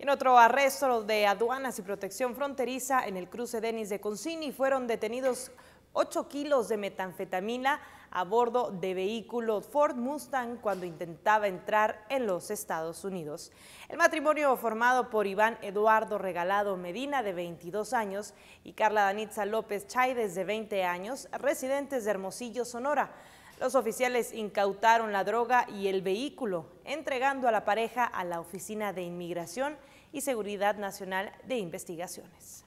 En otro arresto de aduanas y protección fronteriza en el cruce Denis de Concini fueron detenidos 8 kilos de metanfetamina a bordo de vehículo Ford Mustang cuando intentaba entrar en los Estados Unidos. El matrimonio formado por Iván Eduardo Regalado Medina, de 22 años, y Carla Danitza López Chaides, de 20 años, residentes de Hermosillo, Sonora, los oficiales incautaron la droga y el vehículo, entregando a la pareja a la Oficina de Inmigración y Seguridad Nacional de Investigaciones.